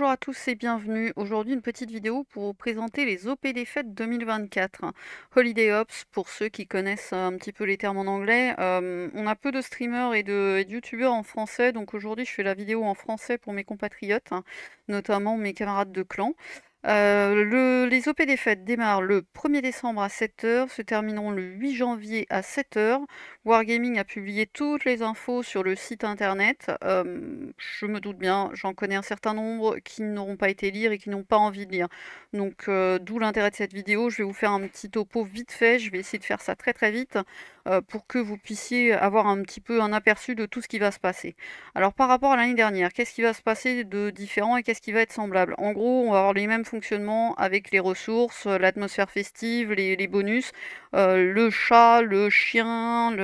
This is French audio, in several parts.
Bonjour à tous et bienvenue. Aujourd'hui, une petite vidéo pour vous présenter les OP des fêtes 2024. Holiday Ops, pour ceux qui connaissent un petit peu les termes en anglais. Euh, on a peu de streamers et de, de youtubeurs en français, donc aujourd'hui je fais la vidéo en français pour mes compatriotes, hein, notamment mes camarades de clan. Euh, les OP des fêtes démarrent le 1er décembre à 7h, se termineront le 8 janvier à 7h. Wargaming a publié toutes les infos sur le site internet. Euh, je me doute bien, j'en connais un certain nombre qui n'auront pas été lire et qui n'ont pas envie de lire. Donc euh, d'où l'intérêt de cette vidéo. Je vais vous faire un petit topo vite fait, je vais essayer de faire ça très très vite pour que vous puissiez avoir un petit peu un aperçu de tout ce qui va se passer. Alors par rapport à l'année dernière, qu'est-ce qui va se passer de différent et qu'est-ce qui va être semblable En gros, on va avoir les mêmes fonctionnement avec les ressources, euh, l'atmosphère festive, les, bonus, euh, le chat, le chien,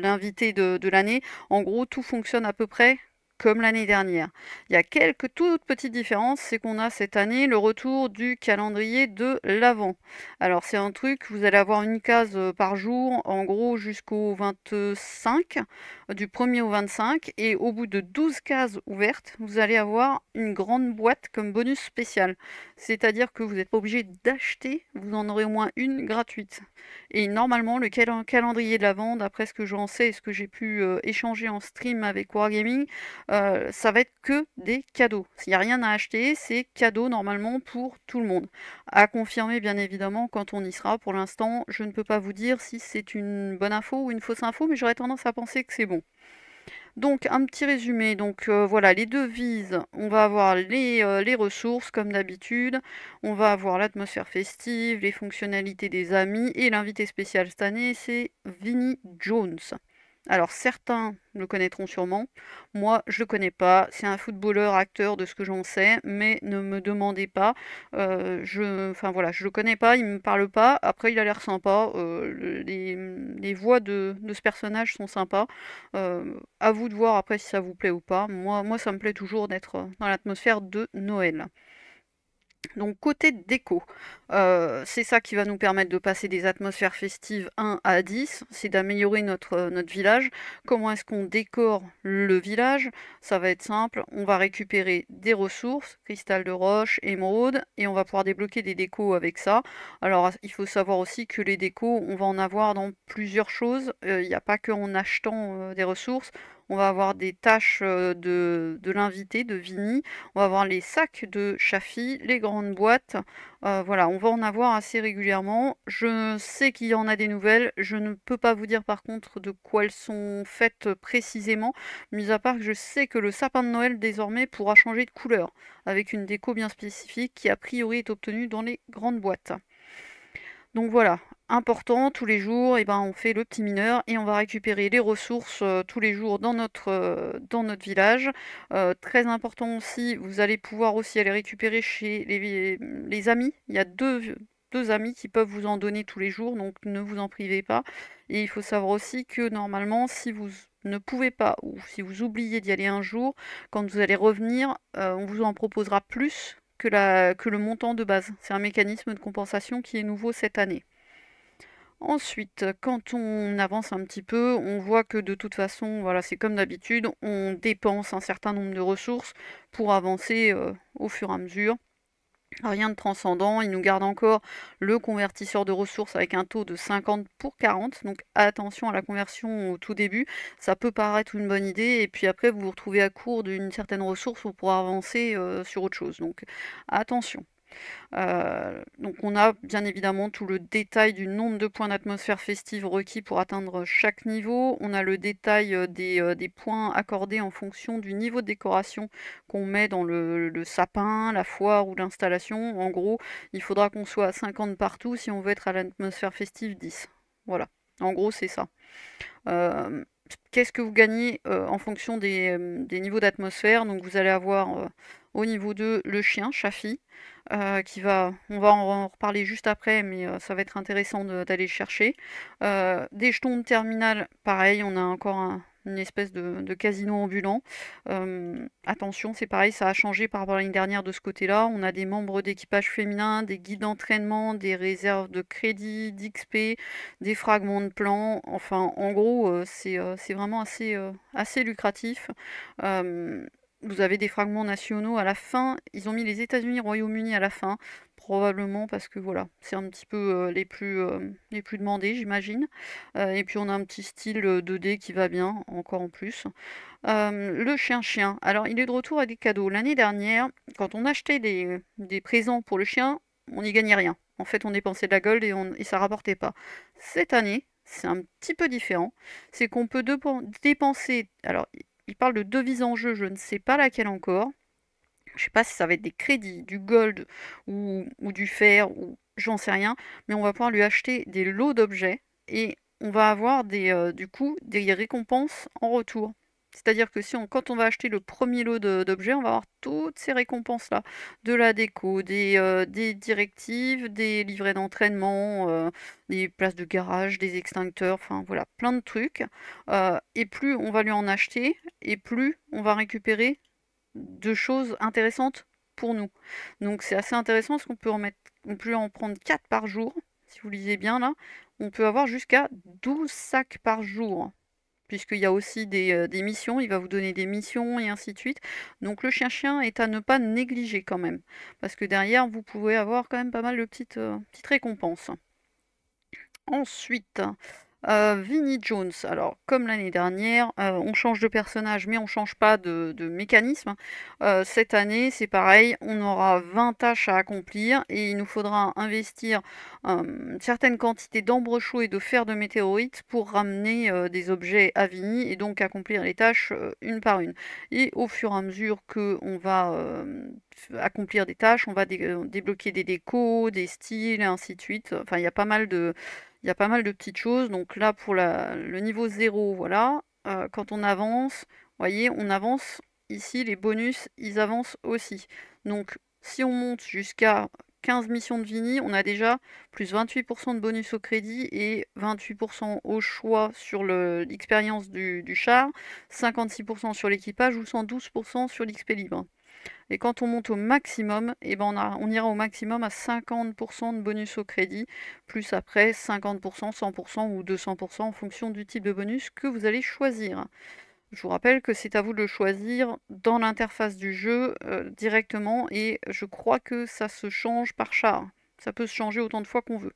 l'invité de l'année. En gros, tout fonctionne à peu près comme l'année dernière. Il y a quelques toutes petites différences, c'est qu'on a cette année le retour du calendrier de l'Avent. Alors c'est un truc, vous allez avoir une case euh, par jour, en gros jusqu'au 25, du 1er au 25, et au bout de 12 cases ouvertes, vous allez avoir une grande boîte comme bonus spécial. C'est-à-dire que vous n'êtes pas obligé d'acheter, vous en aurez au moins une gratuite. Et normalement, le calendrier de l'Avent, d'après ce que j'en sais et ce que j'ai pu euh, échanger en stream avec Wargaming, euh, ça va être que des cadeaux. S'il n'y a rien à acheter, c'est cadeau normalement pour tout le monde. À confirmer bien évidemment quand on y sera. Pour l'instant, je ne peux pas vous dire si c'est une bonne info ou une fausse info, mais j'aurais tendance à penser que c'est bon. Donc un petit résumé, donc euh, voilà les devises, on va avoir les, euh, les ressources comme d'habitude, on va avoir l'atmosphère festive, les fonctionnalités des amis et l'invité spécial cette année c'est Vinnie Jones. Alors certains le connaîtront sûrement, moi je le connais pas, c'est un footballeur, acteur de ce que j'en sais, mais ne me demandez pas, euh, je, enfin voilà, je le connais pas, il me parle pas, après il a l'air sympa, euh, les, voix de, ce personnage sont sympas, euh, à vous de voir après si ça vous plaît ou pas, moi ça me plaît toujours d'être dans l'atmosphère de Noël. Donc côté déco, euh, c'est ça qui va nous permettre de passer des atmosphères festives 1 à 10, c'est d'améliorer notre, euh, notre village. Comment est-ce qu'on décore le village Ça va être simple, on va récupérer des ressources, cristal de roche, émeraude, et on va pouvoir débloquer des décos avec ça. Alors il faut savoir aussi que les décos, on va en avoir dans plusieurs choses, euh, il n'y a pas qu'en achetant des ressources, on va avoir des tâches de, l'invité, de Vini, on va avoir les sacs de Chafi, les grandes boîtes. voilà, on va en avoir assez régulièrement. Je sais qu'il y en a des nouvelles. Je ne peux pas vous dire par contre de quoi elles sont faites précisément, mis à part que je sais que le sapin de Noël désormais pourra changer de couleur, avec une déco bien spécifique qui a priori est obtenue dans les grandes boîtes. Donc voilà, important tous les jours et eh ben on fait le petit mineur et on va récupérer les ressources euh, tous les jours dans notre euh, dans notre village euh, très important aussi vous allez pouvoir aussi aller récupérer chez les, les amis il y a deux, deux amis qui peuvent vous en donner tous les jours donc ne vous en privez pas et il faut savoir aussi que normalement si vous ne pouvez pas ou si vous oubliez d'y aller un jour quand vous allez revenir on vous en proposera plus que, la, que le montant de base. C'est un mécanisme de compensation qui est nouveau cette année. Ensuite, quand on avance un petit peu, on voit que de toute façon, voilà, c'est comme d'habitude, on dépense un certain nombre de ressources pour avancer euh, au fur et à mesure. Rien de transcendant, il nous garde encore le convertisseur de ressources avec un taux de 50 pour 40. Donc attention à la conversion au tout début, ça peut paraître une bonne idée et puis après vous vous retrouvez à court d'une certaine ressource pour pouvoir avancer euh, sur autre chose. Donc attention. Euh, donc on a bien évidemment tout le détail du nombre de points d'atmosphère festive requis pour atteindre chaque niveau. On a le détail euh, euh, des, points accordés en fonction du niveau de décoration qu'on met dans le, sapin, la foire ou l'installation. En gros, il faudra qu'on soit à 50 partout si on veut être à l'atmosphère festive 10. Voilà. En gros, c'est ça qu'est-ce que vous gagnez euh, en fonction euh, des, niveaux d'atmosphère. Donc vous allez avoir euh, au niveau 2 le chien, Chafi, qui va, on va en reparler juste après, mais ça va être intéressant d'aller le chercher. des jetons de terminal, pareil, on a encore un, une espèce de, casino ambulant. attention, c'est pareil, ça a changé par rapport à l'année dernière de ce côté-là. On a des membres d'équipage féminin, des guides d'entraînement, des réserves de crédit, d'XP, des fragments de plans. Enfin, en gros, euh, euh, c'est vraiment assez, euh, assez lucratif. vous avez des fragments nationaux à la fin. Ils ont mis les États-Unis, Royaume-Uni à la fin probablement parce que voilà, c'est un petit peu les, plus, les plus demandés, j'imagine. et puis on a un petit style 2D qui va bien, encore en plus. le chien-chien. Alors il est de retour à des cadeaux. L'année dernière, quand on achetait des, présents pour le chien, on n'y gagnait rien. En fait, on dépensait de la gold et, on, ne ça rapportait pas. Cette année, c'est un petit peu différent. C'est qu'on peut dépenser. Alors, il parle de devise en jeu, je ne sais pas laquelle encore je sais pas si ça va être des crédits, du gold ou, du fer ou j'en sais rien, mais on va pouvoir lui acheter des lots d'objets et on va avoir des, euh, du coup des récompenses en retour. C'est-à-dire que si on, quand on va acheter le premier lot d'objets, on va avoir toutes ces récompenses-là. De la déco, des, euh, des directives, des livrets d'entraînement, euh, des places de garage, des extincteurs, enfin voilà, plein de trucs. et plus on va lui en acheter, et plus on va récupérer de choses intéressantes pour nous. Donc c'est assez intéressant parce qu'on peut en mettre, on peut en prendre 4 par jour. Si vous lisez bien là, on peut avoir jusqu'à 12 sacs par jour. Puisqu'il y a aussi euh, des, missions, il va vous donner des missions et ainsi de suite. Donc le chien-chien est à ne pas négliger quand même. Parce que derrière, vous pouvez avoir quand même pas mal de petites, euh, petites récompenses. Ensuite, euh, Vinnie Jones, alors comme l'année dernière, euh, on change de personnage mais on change pas de, mécanisme. Euh, cette année, c'est pareil, on aura 20 tâches à accomplir et il nous faudra investir une certaine quantité d'ambre chaud et de fer de météorite pour ramener des objets à Vinnie et donc accomplir les tâches une par une. Et au fur et à mesure que on va accomplir des tâches, on va débloquer des décos, des styles, et ainsi de suite. Enfin, il y a pas mal de il y a pas mal de petites choses. Donc là, pour le niveau 0, voilà, euh, quand on avance, vous voyez, on avance ici, les bonus, ils avancent aussi. Donc si on monte jusqu'à 15 missions de Vini, on a déjà plus 28% de bonus au crédit et 28% au choix sur l'expérience du, char, 56% sur l'équipage ou 112% sur l'XP libre. Et quand on monte au maximum, eh ben on, ira au maximum à 50% de bonus au crédit, plus après 50%, 100% ou 200% en fonction du type de bonus que vous allez choisir. Je vous rappelle que c'est à vous de le choisir dans l'interface du jeu euh, directement et je crois que ça se change par char. Ça peut se changer autant de fois qu'on veut.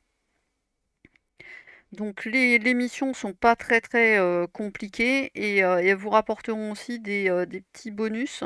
Donc les, missions ne sont pas très très euh, compliquées euh, et, elles vous rapporteront aussi des, euh, petits bonus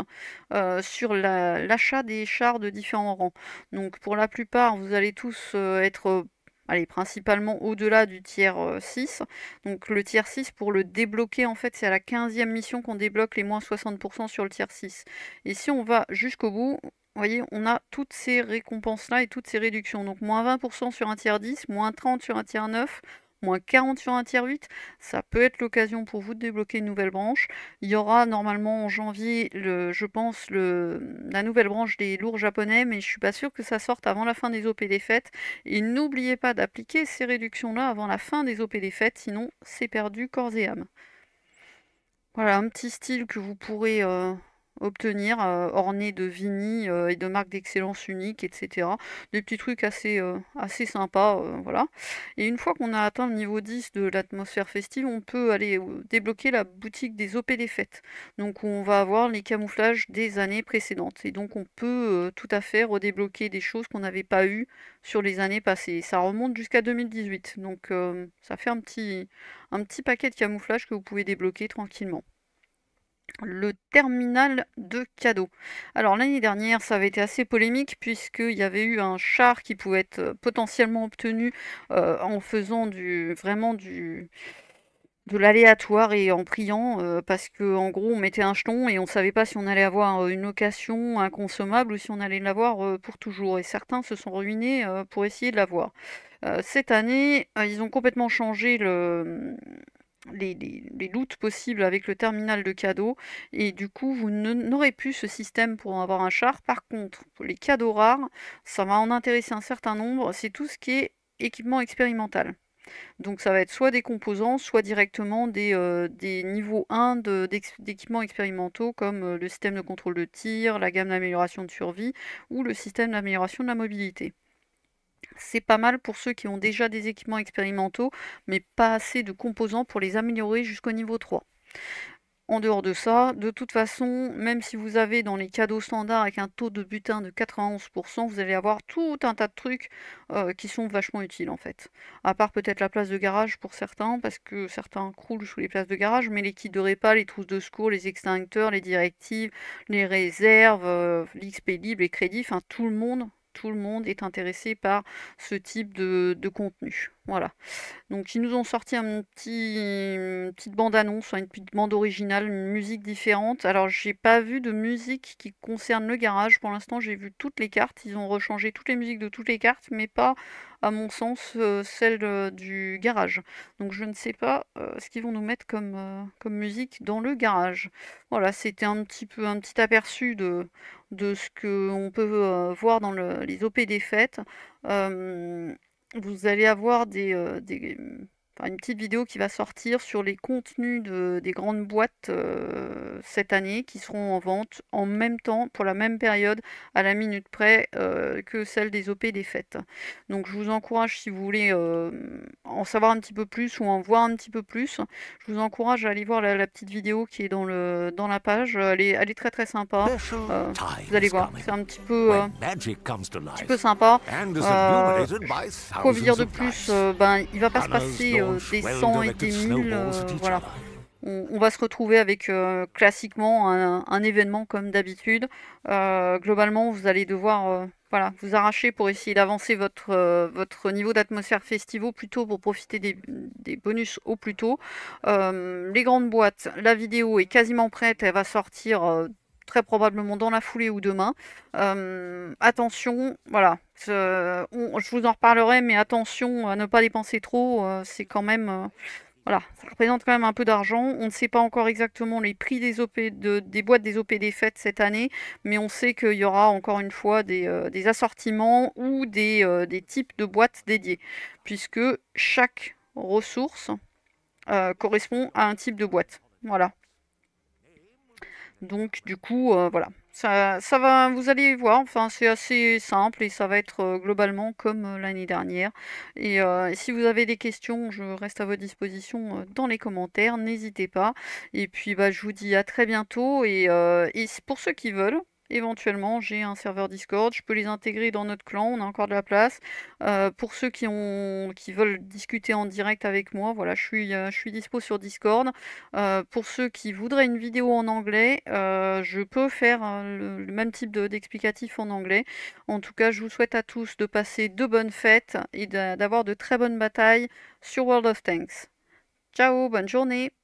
sur l'achat des chars de différents rangs. Donc pour la plupart vous allez tous être allez, principalement au-delà du tiers 6. Donc le tiers 6, pour le débloquer, en fait, c'est à la 15e mission qu'on débloque les moins 60% sur le tiers 6. Et si on va jusqu'au bout, vous voyez, on a toutes ces récompenses-là et toutes ces réductions. Donc moins 20% sur un tiers 10, moins 30 sur un tiers 9, moins 40 sur un tiers 8, ça peut être l'occasion pour vous de débloquer une nouvelle branche. Il y aura normalement en janvier, le, je pense, le, la nouvelle branche des lourds japonais, mais je suis pas sûre que ça sorte avant la fin des OP des fêtes. Et n'oubliez pas d'appliquer ces réductions-là avant la fin des OP des fêtes, sinon c'est perdu corps et âme. Voilà, un petit style que vous pourrez... Euh, obtenir, euh, orné de vignes euh, et de marques d'excellence uniques, etc. Des petits trucs assez, euh, assez sympas, voilà. Et une fois qu'on a atteint le niveau 10 de l'atmosphère festive, on peut aller débloquer la boutique des OP des fêtes. Donc on va avoir les camouflages des années précédentes. Et donc on peut tout à fait redébloquer des choses qu'on n'avait pas eues sur les années passées. Ça remonte jusqu'à 2018, donc ça fait un petit, un petit paquet de camouflages que vous pouvez débloquer tranquillement le terminal de cadeaux. Alors l'année dernière, ça avait été assez polémique puisqu'il y avait eu un char qui pouvait être euh, potentiellement obtenu euh, en faisant du vraiment du de l'aléatoire et en priant euh, parce que en gros on mettait un jeton et on savait pas si on allait avoir une location inconsommable ou si on allait l'avoir pour toujours et certains se sont ruinés pour essayer de l'avoir. cette année, ils ont complètement changé le les, loots possibles avec le terminal de cadeaux et du coup vous n'aurez plus ce système pour avoir un char. Par contre, pour les cadeaux rares, ça va en intéresser un certain nombre, c'est tout ce qui est équipement expérimental. Donc ça va être soit des composants, soit directement des, euh, des niveaux 1 d'équipements expérimentaux comme euh, le système de contrôle de tir, la gamme d'amélioration de survie ou le système d'amélioration de la mobilité c'est pas mal pour ceux qui ont déjà des équipements expérimentaux, mais pas assez de composants pour les améliorer jusqu'au niveau 3. En dehors de ça, de toute façon, même si vous avez dans les cadeaux standards avec un taux de butin de 91%, vous allez avoir tout un tas de trucs euh, qui sont vachement utiles en fait. À part peut-être la place de garage pour certains, parce que certains croulent sous les places de garage, mais les kits de repas, les trousses de secours, les extincteurs, les directives, les réserves, euh, l'XP libre, les crédits, enfin tout le monde tout le monde est intéressé par ce type de, contenu. Voilà. Donc ils nous ont sorti un petit, une petite bande-annonce, une petite bande originale, une musique différente. Alors j'ai pas vu de musique qui concerne le garage. Pour l'instant j'ai vu toutes les cartes. Ils ont rechangé toutes les musiques de toutes les cartes, mais pas à mon sens euh, celle euh, du garage. Donc je ne sais pas euh, ce qu'ils vont nous mettre comme, comme musique dans le garage. Voilà, c'était un petit peu un petit aperçu de, de ce qu'on peut voir dans les OP des fêtes. Euh, vous allez avoir des, euh, une petite vidéo qui va sortir sur les contenus de, des grandes boîtes euh, cette année qui seront en vente en même temps, pour la même période, à la minute près euh, que celle des OP des fêtes. Donc je vous encourage, si vous voulez euh, en savoir un petit peu plus ou en voir un petit peu plus, je vous encourage à aller voir la, petite vidéo qui est dans, le, dans la page. Elle est, elle est très très sympa. vous allez voir, c'est un petit peu, un petit peu sympa. pour vous dire de plus ben, Il va pas se passer euh, des 100 et des 1000. Euh, on, va se retrouver avec euh, classiquement un, événement comme d'habitude. globalement, vous allez devoir voilà, vous arracher pour essayer d'avancer votre, votre niveau d'atmosphère festivo plutôt pour profiter des, bonus au plus tôt. les grandes boîtes, la vidéo est quasiment prête, elle va sortir très probablement dans la foulée ou demain. Euh, attention, voilà, je vous en reparlerai, mais attention à ne pas dépenser trop, euh, c'est quand même... Euh, voilà, ça représente quand même un peu d'argent. On ne sait pas encore exactement les prix des, boîtes des OP des fêtes cette année, mais on sait qu'il y aura encore une fois des, assortiments ou des, des types de boîtes dédiées, puisque chaque ressource correspond à un type de boîte. Voilà. Donc du coup, euh, voilà. Ça, va, vous allez voir, enfin c'est assez simple et ça va être euh, globalement comme euh, l'année dernière. Et si vous avez des questions, je reste à votre disposition dans les commentaires, n'hésitez pas. Et puis bah, je vous dis à très bientôt et, et pour ceux qui veulent, Éventuellement, j'ai un serveur Discord, je peux les intégrer dans notre clan, on a encore de la place. Euh, pour ceux qui, ont, qui veulent discuter en direct avec moi, voilà, je suis, euh, je suis dispo sur Discord. Euh, pour ceux qui voudraient une vidéo en anglais, je peux faire le, même type d'explicatif en anglais. En tout cas, je vous souhaite à tous de passer de bonnes fêtes et d'avoir de, de très bonnes batailles sur World of Tanks. Ciao, bonne journée